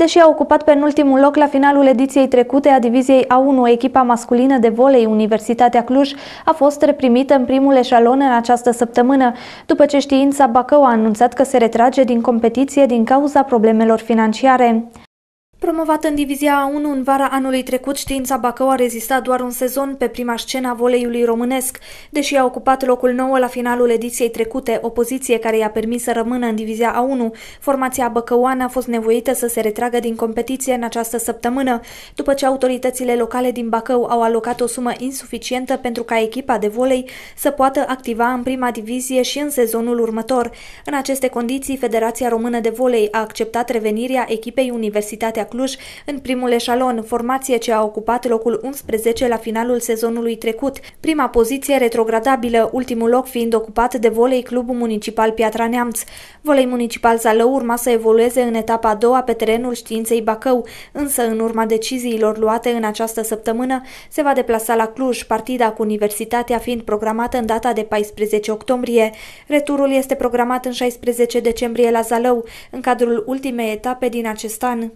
Deși a ocupat penultimul loc la finalul ediției trecute a diviziei A1, echipa masculină de volei Universitatea Cluj a fost reprimită în primul eșalon în această săptămână, după ce știința Bacău a anunțat că se retrage din competiție din cauza problemelor financiare. Promovată în divizia a 1 în vara anului trecut, știința Bacău a rezistat doar un sezon pe prima scenă a voleiului românesc, deși a ocupat locul 9 la finalul ediției trecute, o poziție care i-a permis să rămână în divizia A1. Formația băcăoană a fost nevoită să se retragă din competiție în această săptămână, după ce autoritățile locale din Bacău au alocat o sumă insuficientă pentru ca echipa de volei să poată activa în prima divizie și în sezonul următor. În aceste condiții, Federația Română de Volei a acceptat revenirea echipei Universitatea Cluj în primul eșalon, formație ce a ocupat locul 11 la finalul sezonului trecut, prima poziție retrogradabilă, ultimul loc fiind ocupat de Volei Clubul Municipal Piatra Neamț. Volei Municipal Zalău urma să evolueze în etapa a doua pe terenul științei Bacău, însă în urma deciziilor luate în această săptămână se va deplasa la Cluj, partida cu Universitatea fiind programată în data de 14 octombrie. Returul este programat în 16 decembrie la Zalău, în cadrul ultimei etape din acest an.